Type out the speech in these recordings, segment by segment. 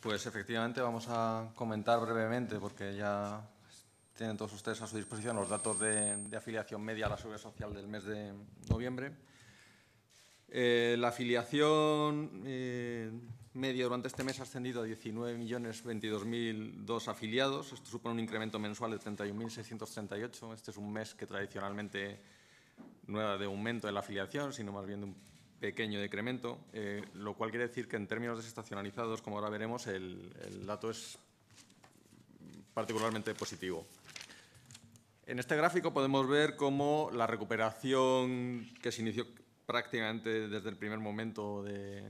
Pues efectivamente vamos a comentar brevemente, porque ya tienen todos ustedes a su disposición los datos de, afiliación media a la seguridad social del mes de noviembre. Eh, la afiliación eh, media durante este mes ha ascendido a 19.022.002 afiliados. Esto supone un incremento mensual de 31.638. Este es un mes que tradicionalmente no era de aumento de la afiliación, sino más bien de un pequeño decremento, eh, lo cual quiere decir que en términos desestacionalizados, como ahora veremos, el, dato es particularmente positivo. En este gráfico podemos ver cómo la recuperación que se inició prácticamente desde el primer momento de,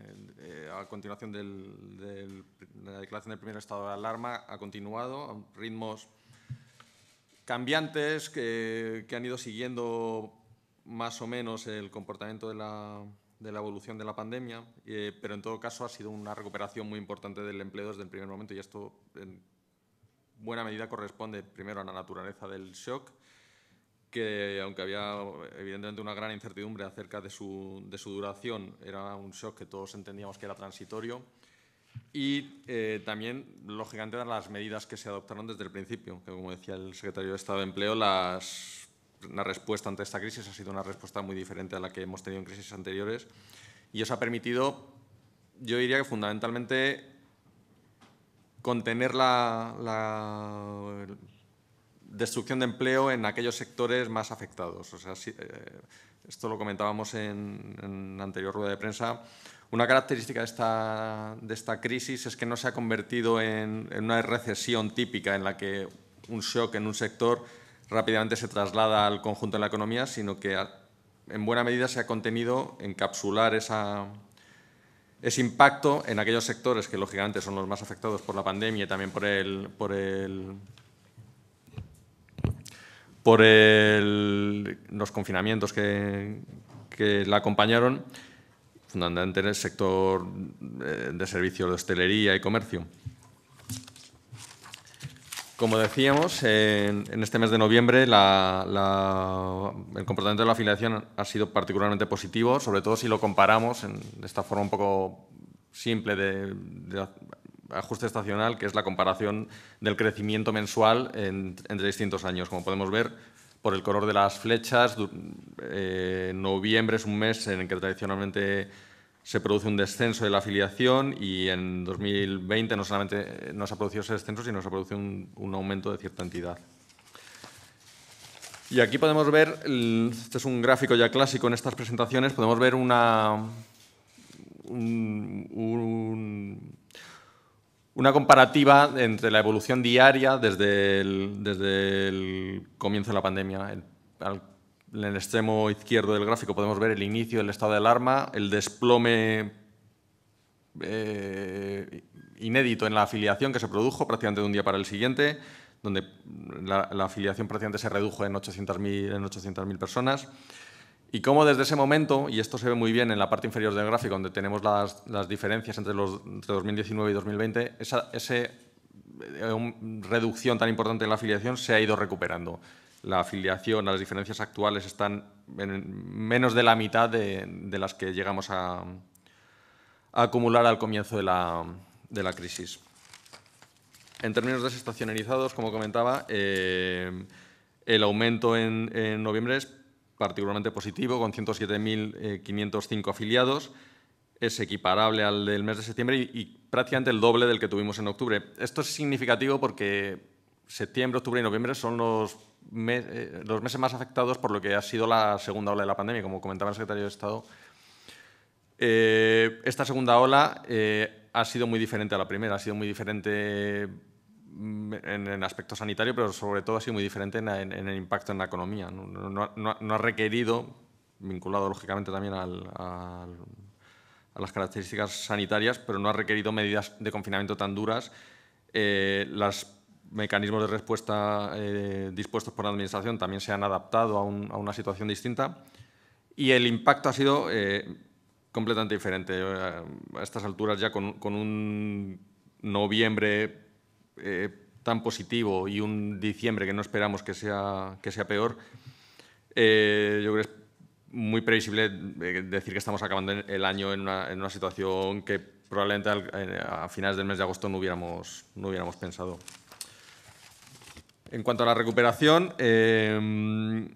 a continuación de la declaración del primer estado de alarma ha continuado a ritmos cambiantes que han ido siguiendo más o menos el comportamiento de la, de la evolución de la pandemia, eh, pero en todo caso ha sido una recuperación muy importante del empleo desde el primer momento y esto en buena medida corresponde primero a la naturaleza del shock, que aunque había evidentemente una gran incertidumbre acerca de su, de su duración, era un shock que todos entendíamos que era transitorio y eh, también, lógicamente, las medidas que se adoptaron desde el principio, que como decía el secretario de Estado de Empleo, las la respuesta ante esta crisis ha sido una respuesta muy diferente a la que hemos tenido en crisis anteriores y eso ha permitido, yo diría que fundamentalmente, contener la, destrucción de empleo en aquellos sectores más afectados. O sea, eh, esto lo comentábamos en, la anterior rueda de prensa, una característica de esta, crisis es que no se ha convertido en, una recesión típica en la que un shock en un sector rápidamente se traslada al conjunto de la economía, sino que en buena medida se ha contenido encapsular ese impacto en aquellos sectores que lógicamente son los más afectados por la pandemia y también por el, por los confinamientos que, que la acompañaron, fundamentalmente en el sector eh, de servicios de hostelería y comercio. Como decíamos, en, este mes de noviembre el comportamiento de la afiliación ha sido particularmente positivo, sobre todo si lo comparamos en, esta forma un poco simple de, ajuste estacional, que es la comparación del crecimiento mensual en, entre distintos años. Como podemos ver, por el color de las flechas, eh, noviembre es un mes en el que tradicionalmente se produce un descenso de la afiliación y en 2020 no solamente no se ha producido ese descenso, sino se produce un, un aumento de cierta entidad. Y aquí podemos ver, este es un gráfico ya clásico en estas presentaciones, podemos ver una, una comparativa entre la evolución diaria desde el, desde el comienzo de la pandemia. En el extremo izquierdo del gráfico podemos ver el inicio del estado de alarma, el desplome eh, inédito en la afiliación que se produjo prácticamente de un día para el siguiente, donde la, afiliación prácticamente se redujo en 800.000 personas. Y cómo desde ese momento, y esto se ve muy bien en la parte inferior del gráfico, donde tenemos las, diferencias entre, 2019 y 2020, esa, eh, reducción tan importante en la afiliación se ha ido recuperando la afiliación a las diferencias actuales están en menos de la mitad de, las que llegamos a, acumular al comienzo de la, crisis. En términos desestacionalizados, como comentaba, eh, el aumento en, noviembre es particularmente positivo, con 107.505 afiliados. Es equiparable al del mes de septiembre y, prácticamente el doble del que tuvimos en octubre. Esto es significativo porque septiembre, octubre y noviembre son eh, los, meses más afectados por lo que ha sido la segunda ola de la pandemia, como comentaba el secretario de Estado. Eh, esta segunda ola eh, ha sido muy diferente a la primera, ha sido muy diferente mm, en, aspecto sanitario, pero sobre todo ha sido muy diferente en, el impacto en la economía. No, ha requerido, vinculado lógicamente también a las características sanitarias, pero no ha requerido medidas de confinamiento tan duras. las mecanismos de respuesta eh, dispuestos por la Administración también se han adaptado a, una situación distinta y el impacto ha sido eh, completamente diferente. Eh, a estas alturas ya con, un noviembre tan positivo y un diciembre que no esperamos que sea, que sea peor, yo creo que es muy previsible decir que estamos acabando el año en una, en una situación que probablemente a finales del mes de agosto no hubiéramos, no hubiéramos pensado. En cuanto a la recuperación, em,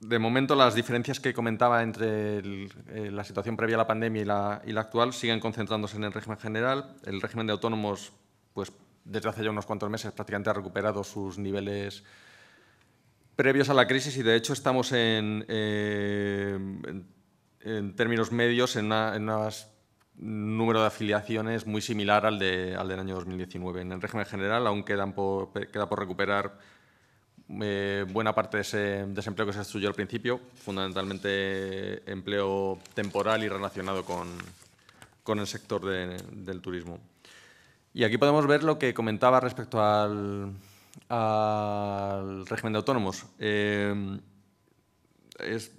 de momento las diferencias que comentaba entre eh, la situación previa a la pandemia y la, actual siguen concentrándose en el régimen general. El régimen de autónomos, pues desde hace ya unos cuantos meses prácticamente ha recuperado sus niveles previos a la crisis y de hecho estamos en, em, términos medios en, un número de afiliaciones muy similar al, al del año 2019. En el régimen general aún queda por recuperar eh, buena parte de ese desempleo que se estudió al principio, fundamentalmente empleo temporal y relacionado con, con el sector del turismo. Y aquí podemos ver lo que comentaba respecto al, régimen de autónomos. Eh, es,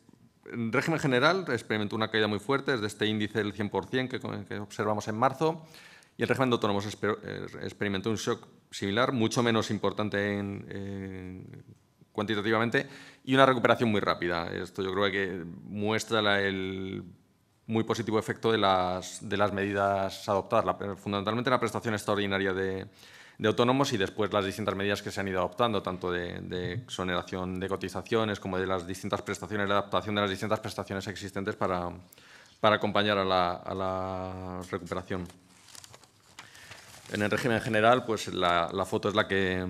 el régimen general experimentó una caída muy fuerte, desde este índice del 100% que, que observamos en marzo, y el régimen de autónomos eh, experimentó un shock similar, mucho menos importante cuantitativamente y una recuperación muy rápida. Esto yo creo que muestra el muy positivo efecto de las, medidas adoptadas, fundamentalmente la prestación extraordinaria de, autónomos y después las distintas medidas que se han ido adoptando, tanto de, exoneración de cotizaciones como de las distintas prestaciones, adaptación de las distintas prestaciones existentes para, acompañar a la recuperación. En el régimen general, pues la, foto es la que,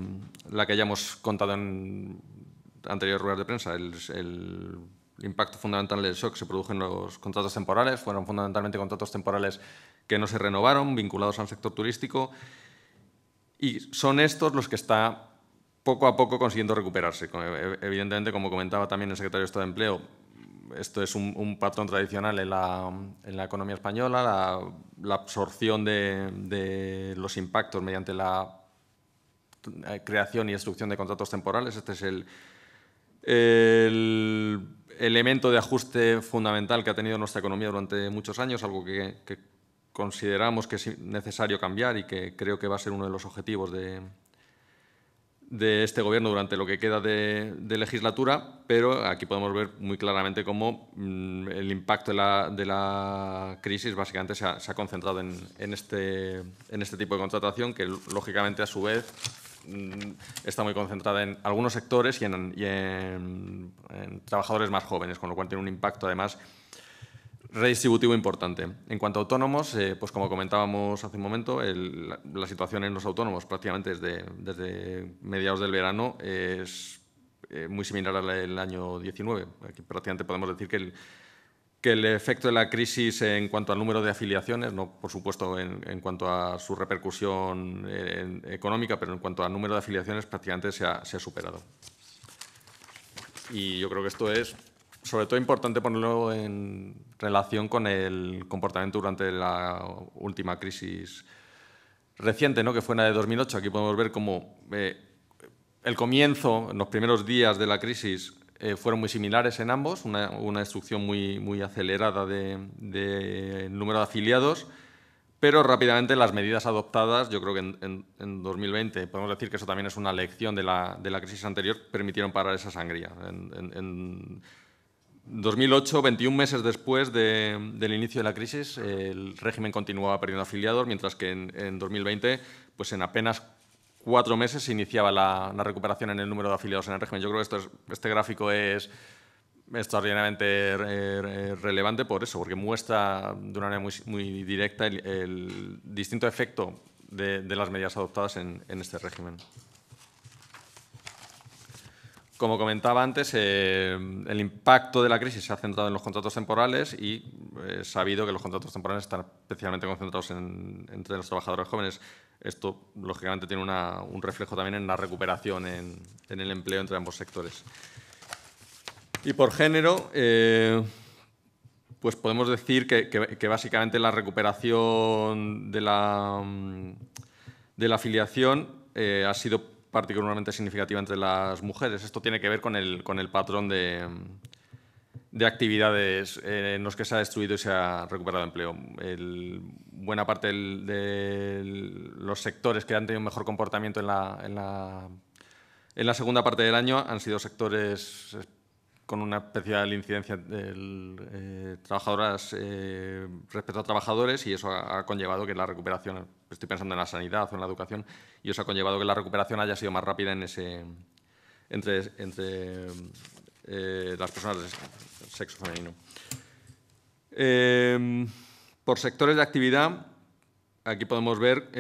la que contado en anteriores ruedas de prensa. El, impacto fundamental del shock se produjo en los contratos temporales. Fueron fundamentalmente contratos temporales que no se renovaron, vinculados al sector turístico. Y son estos los que está poco a poco consiguiendo recuperarse. Evidentemente, como comentaba también el secretario de Estado de Empleo, esto es un, patrón tradicional en la, economía española, la, absorción de, los impactos mediante la eh, creación y destrucción de contratos temporales. Este es el, elemento de ajuste fundamental que ha tenido nuestra economía durante muchos años, algo que consideramos que es necesario cambiar y que creo que va a ser uno de los objetivos de, de este gobierno durante lo que queda de, legislatura, pero aquí podemos ver muy claramente cómo mm, el impacto de la, crisis básicamente se ha, concentrado en, este, en, este, tipo de contratación, que lógicamente a su vez mm, está muy concentrada en algunos sectores y en, trabajadores más jóvenes, con lo cual tiene un impacto además redistributivo importante. En cuanto a autónomos, eh, pues como comentábamos hace un momento, la, situación en los autónomos prácticamente desde, desde mediados del verano es eh, muy similar al del año 19. prácticamente podemos decir que el, que el efecto de la crisis en cuanto al número de afiliaciones, no por supuesto en, cuanto a su repercusión económica, pero en cuanto al número de afiliaciones prácticamente se ha, se ha superado. Y yo creo que esto es sobre todo importante ponerlo en relación con el comportamiento durante la última crisis reciente, ¿no? que fue la de 2008. Aquí podemos ver cómo eh, el comienzo, los primeros días de la crisis, eh, fueron muy similares en ambos, una, destrucción muy, muy acelerada del de número de afiliados, pero rápidamente las medidas adoptadas, yo creo que en, 2020, podemos decir que eso también es una lección de la, de la crisis anterior, permitieron parar esa sangría. 2008, 21 meses después del inicio de la crisis, el régimen continuaba perdiendo afiliados, mientras que en, 2020, pues en apenas cuatro meses se iniciaba la, recuperación en el número de afiliados en el régimen. Yo creo que este gráfico es extraordinariamente relevante por eso, porque muestra de una manera muy, directa el, distinto efecto de, las medidas adoptadas en este régimen. Como comentaba antes, eh, el impacto de la crisis se ha centrado en los contratos temporales y eh, es sabido que los contratos temporales están especialmente concentrados entre los trabajadores jóvenes. Esto, lógicamente, tiene un reflejo también en la recuperación en, el empleo entre ambos sectores. Y por género, eh, pues podemos decir que, básicamente la recuperación de la, mm, de la afiliación ha sido particularmente significativa entre las mujeres. Esto tiene que ver con el, con el patrón de, actividades eh, en los que se ha destruido y se ha recuperado empleo. buena parte de los sectores que han tenido mejor comportamiento en la, la, en la segunda parte del año han sido sectores con una especial incidencia de eh, trabajadoras eh, respecto a trabajadores y eso ha, conllevado que la recuperación, estoy pensando en la sanidad o en la educación, y eso ha conllevado que la recuperación haya sido más rápida en ese, entre, eh, las personas de sexo femenino. Em, por sectores de actividad, aquí podemos ver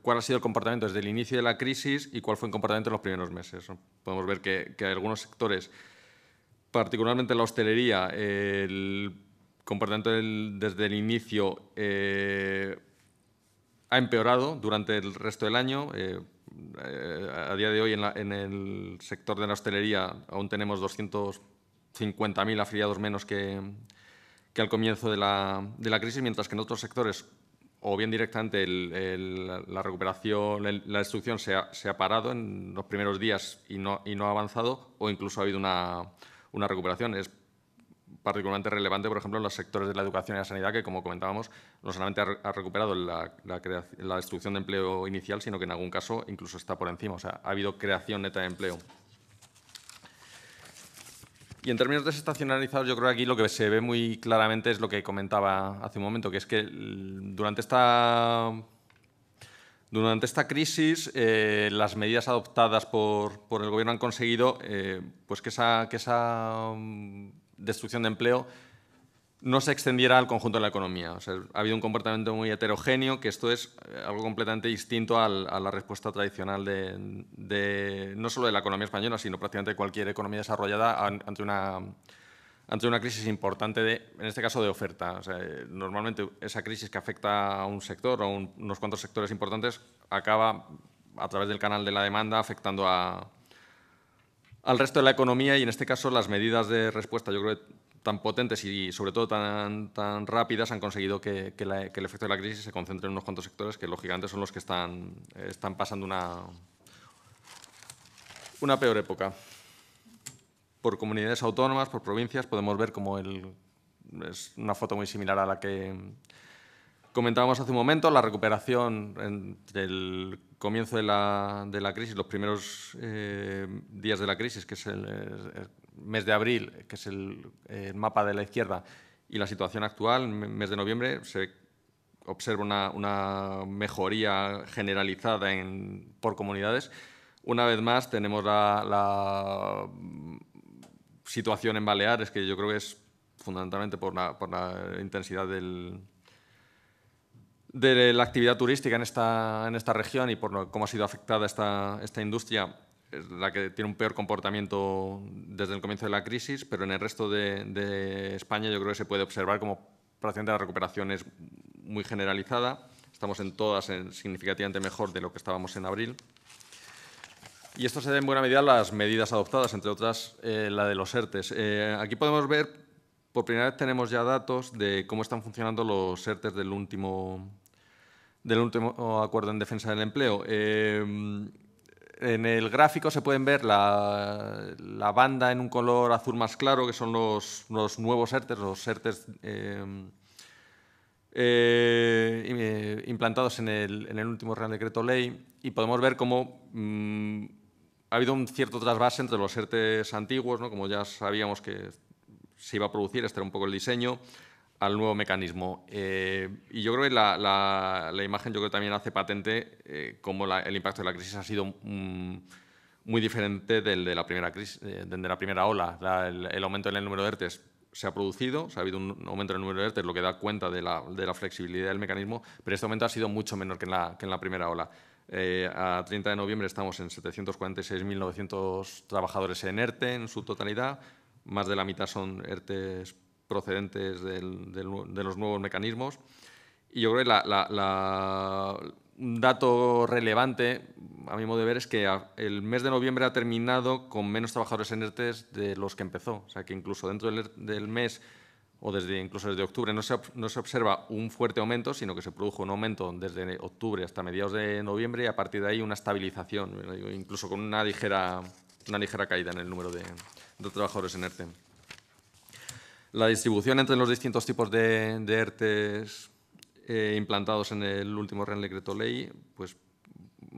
cuál ha sido el comportamiento desde el inicio de la crisis y cuál fue el comportamiento en los primeros meses. Podemos ver que, que algunos sectores particularmente la hostelería, el comportamiento desde el inicio eh, ha empeorado durante el resto del año. Eh, eh, a día de hoy en, el sector de la hostelería aún tenemos 250.000 afiliados menos que, al comienzo de la, crisis, mientras que en otros sectores, o bien directamente la recuperación, la, destrucción se ha, parado en los primeros días y no ha avanzado, o incluso ha habido una, una recuperación. Es particularmente relevante, por ejemplo, en los sectores de la educación y la sanidad, que, como comentábamos, no solamente ha, recuperado la, destrucción de empleo inicial, sino que en algún caso incluso está por encima. O sea, ha habido creación neta de empleo. Y en términos desestacionalizados, yo creo que aquí lo que se ve muy claramente es lo que comentaba hace un momento, que es que mm, durante esta durante esta crisis, eh, las medidas adoptadas por, el Gobierno han conseguido eh, pues que, esa, mm, destrucción de empleo no se extendiera al conjunto de la economía. ha habido un comportamiento muy heterogéneo, que esto es eh, algo completamente distinto a la respuesta tradicional de, no solo de la economía española, sino prácticamente cualquier economía desarrollada ante una ante una crisis importante, de, en este caso de oferta. Eh, normalmente esa crisis que afecta a un sector o unos cuantos sectores importantes acaba a través del canal de la demanda afectando a, al resto de la economía y en este caso las medidas de respuesta yo creo tan potentes y sobre todo tan, tan rápidas han conseguido que, el efecto de la crisis se concentre en unos cuantos sectores que lógicamente son los que están, están pasando una, una peor época por comunidades autónomas, por provincias, podemos ver como el, es una foto muy similar a la que comentábamos hace un momento, la recuperación entre el comienzo de la, crisis, los primeros eh, días de la crisis, que es el, eh, mes de abril, que es el, eh, mapa de la izquierda, y la situación actual, mes de noviembre, se observa una, mejoría generalizada en, por comunidades. Una vez más tenemos la situación en Baleares, que yo creo que es fundamentalmente por la, intensidad de la actividad turística en esta, región y por cómo ha sido afectada esta, industria, la que tiene un peor comportamiento desde el comienzo de la crisis, pero en el resto de, España yo creo que se puede observar como prácticamente la recuperación es muy generalizada. Estamos en todas significativamente mejor de lo que estábamos en abril. Y esto se debe en buena medida a las medidas adoptadas, entre otras eh, la de los ERTES. Eh, aquí podemos ver, por primera vez tenemos ya datos de cómo están funcionando los ERTES del último, del último acuerdo en defensa del empleo. Eh, en el gráfico se pueden ver la, banda en un color azul más claro, que son los, nuevos ERTES, los ERTES implantados en el, último Real Decreto Ley, y podemos ver cómo mm, ha habido un cierto trasvase entre los ERTES antiguos, como ya sabíamos que se iba a producir, este era un poco el diseño, al nuevo mecanismo. Eh, y yo creo que la, imagen yo creo también hace patente eh, cómo el impacto de la crisis ha sido mm, muy diferente del de la primera, crisis, eh, la primera ola. El, aumento en el número de ERTES se ha producido, se ha habido un aumento en el número de ERTES, lo que da cuenta de la, flexibilidad del mecanismo, pero este aumento ha sido mucho menor que en la, primera ola. Eh, a 30 de noviembre estamos en 746.900 trabajadores en ERTE en su totalidad. Más de la mitad son ERTEs procedentes de los nuevos mecanismos. Y yo creo que la, un dato relevante, a mi modo de ver, es que el mes de noviembre ha terminado con menos trabajadores en ERTES de los que empezó. O sea, que incluso dentro del mes o desde, incluso desde octubre, no se, observa un fuerte aumento, sino que se produjo un aumento desde octubre hasta mediados de noviembre y a partir de ahí una estabilización, eh, incluso con una ligera, una ligera caída en el número de, trabajadores en ERTE. La distribución entre los distintos tipos de, de eh, implantados en el último Real Decreto Ley, pues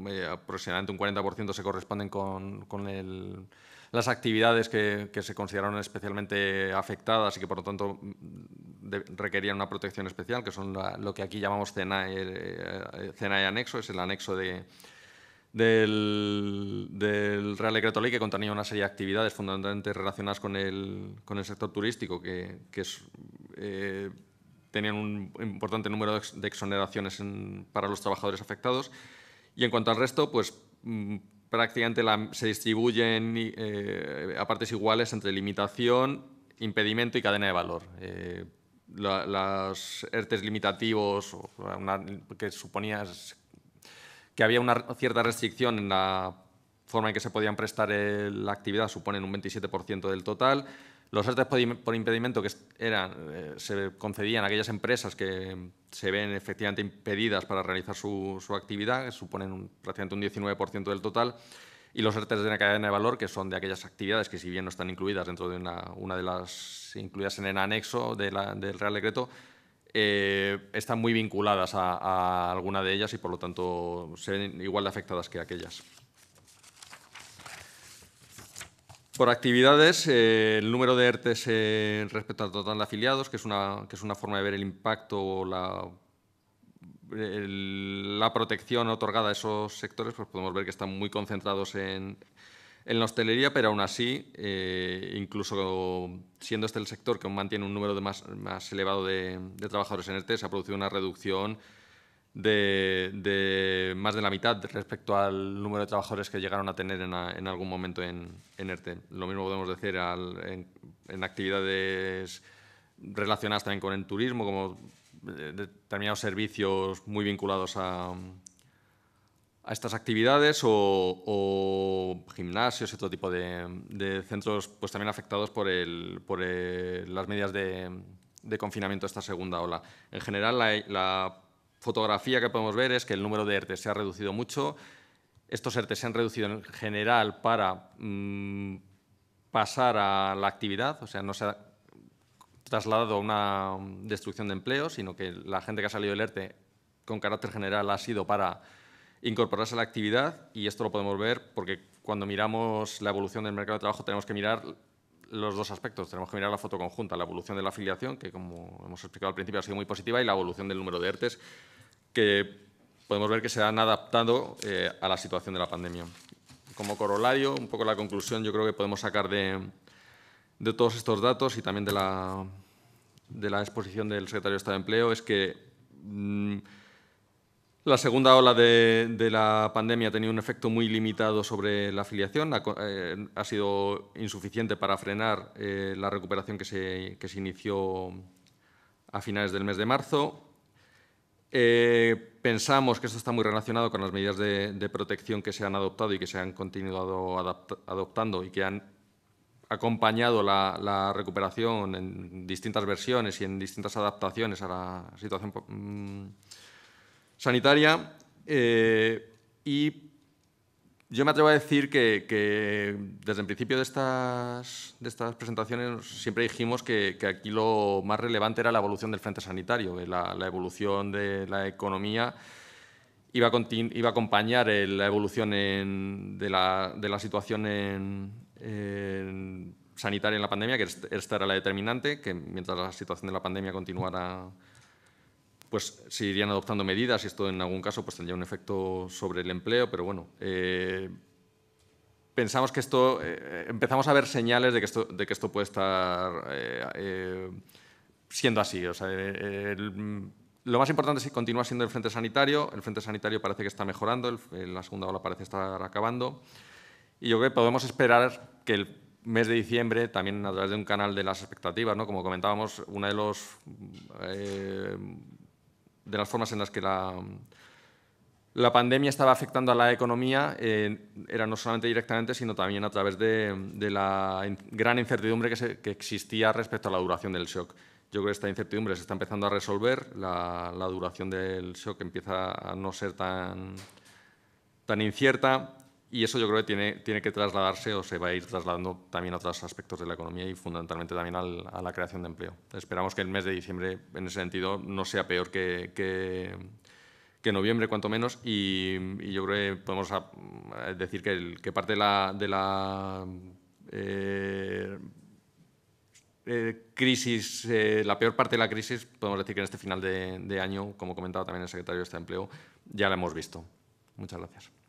eh, aproximadamente un 40% se corresponden con el las actividades que, se consideraron especialmente afectadas y que por lo tanto requerían una protección especial, que son lo que aquí llamamos eh, eh, cena y anexo, es el anexo de, del, Real Decreto Ley que contenía una serie de actividades fundamentalmente relacionadas con el, sector turístico, que, que eh, tenían un importante número de exoneraciones para los trabajadores afectados. Y en cuanto al resto, pues mm, prácticamente se distribuyen eh, a partes iguales entre limitación, impedimento y cadena de valor. Eh, Los las ERTES limitativos, que suponías que había una cierta restricción en la forma en que se podían prestar eh, la actividad, suponen un 27% del total. Los artes por impedimento que eh, se concedían a aquellas empresas que se ven efectivamente impedidas para realizar su, actividad, que suponen prácticamente un 19% del total, y los artes de cadena de valor, que son de aquellas actividades que, si bien no están incluidas dentro de una, de las incluidas en el anexo del Real Decreto, eh, están muy vinculadas a, a, alguna de ellas y, por lo tanto, se ven igual de afectadas que aquellas. Por actividades, eh, el número de ERTES eh, respecto al total de afiliados, que es, una, es una forma de ver el impacto o la, la protección otorgada a esos sectores, pues podemos ver que están muy concentrados en, en la hostelería, pero aún así, eh, incluso siendo este el sector que mantiene un número de más, elevado de, trabajadores en ERTE, se ha producido una reducción de, más de la mitad respecto al número de trabajadores que llegaron a tener en, algún momento en, ERTE. Lo mismo podemos decir en, actividades relacionadas también con el turismo, como eh, determinados servicios muy vinculados a, estas actividades o, gimnasios y otro tipo de, centros pues también afectados por, las medidas de, confinamiento de esta segunda ola. En general, la fotografía que podemos ver es que el número de ERTE se ha reducido mucho. Estos ERTE se han reducido en general para mm, pasar a la actividad, o sea, no se ha trasladado a una mm, destrucción de empleo, sino que la gente que ha salido del ERTE con carácter general ha sido para incorporarse a la actividad y esto lo podemos ver porque cuando miramos la evolución del mercado de trabajo tenemos que mirar los dos aspectos. Tenemos que mirar la foto conjunta, la evolución de la afiliación, que como hemos explicado al principio ha sido muy positiva, y la evolución del número de ERTES, que podemos ver que se han adaptado eh, a la situación de la pandemia. Como corolario, un poco la conclusión yo creo que podemos sacar de, todos estos datos y también de la, de la exposición del secretario de Estado de Empleo es que... Mm, la segunda ola de, la pandemia ha tenido un efecto muy limitado sobre la afiliación, ha, eh, sido insuficiente para frenar eh, la recuperación que se, inició a finales del mes de marzo. Eh, pensamos que esto está muy relacionado con las medidas de, protección que se han adoptado y que se han continuado adoptando y que han acompañado la, recuperación en distintas versiones y en distintas adaptaciones a la situación. Mm, sanitaria eh, y yo me atrevo a decir que, desde el principio de estas, de estas presentaciones siempre dijimos que, aquí lo más relevante era la evolución del frente sanitario, la, evolución de la economía iba a, iba a acompañar la evolución de, la, situación sanitaria en la pandemia, que esta era la determinante, que mientras la situación de la pandemia continuara pues se irían adoptando medidas y esto en algún caso pues tendría un efecto sobre el empleo, pero bueno, eh, pensamos que esto, eh, empezamos a ver señales de que esto, de que esto puede estar eh, siendo así. O lo más importante es que continúa siendo el frente sanitario, el frente sanitario parece que está mejorando, la segunda ola parece estar acabando y yo creo que podemos esperar que el mes de diciembre, también a través de un canal de las expectativas, ¿no? como comentábamos, una de los de las formas en las que la, la pandemia estaba afectando a la economía eh, era no solamente directamente, sino también a través de, la gran incertidumbre que, existía respecto a la duración del shock. Yo creo que esta incertidumbre se está empezando a resolver, la, duración del shock empieza a no ser tan, tan incierta y eso yo creo que tiene, tiene que trasladarse o se va a ir trasladando también a otros aspectos de la economía y fundamentalmente también a la creación de empleo. Esperamos que el mes de diciembre, en ese sentido, no sea peor que, que, noviembre, cuanto menos, y, yo creo que podemos decir que, que, parte de la, de la eh, eh, crisis, eh, la peor parte de la crisis, podemos decir que en este final de, año, como comentaba también el secretario de Estado de Empleo, ya la hemos visto. Muchas gracias.